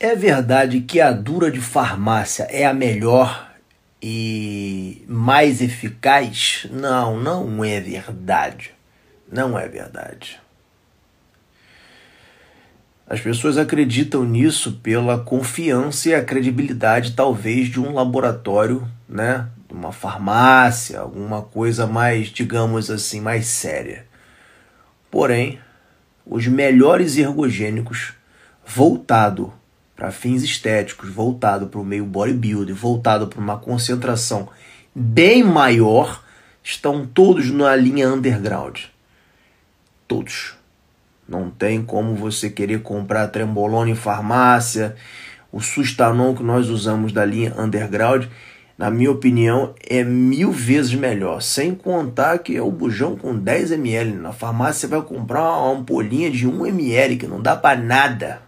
É verdade que a dura de farmácia é a melhor e mais eficaz? Não, não é verdade. Não é verdade. As pessoas acreditam nisso pela confiança e a credibilidade, talvez, de um laboratório, né? Uma farmácia, alguma coisa mais, digamos assim, mais séria. Porém, os melhores ergogênicos voltado para fins estéticos, voltado para o meio bodybuilder, voltado para uma concentração bem maior, estão todos na linha underground. Todos. Não tem como você querer comprar trembolona em farmácia, o sustanon que nós usamos da linha underground, na minha opinião, é mil vezes melhor. Sem contar que é o bujão com 10 ml. Na farmácia você vai comprar uma ampolinha de 1 ml, que não dá para nada.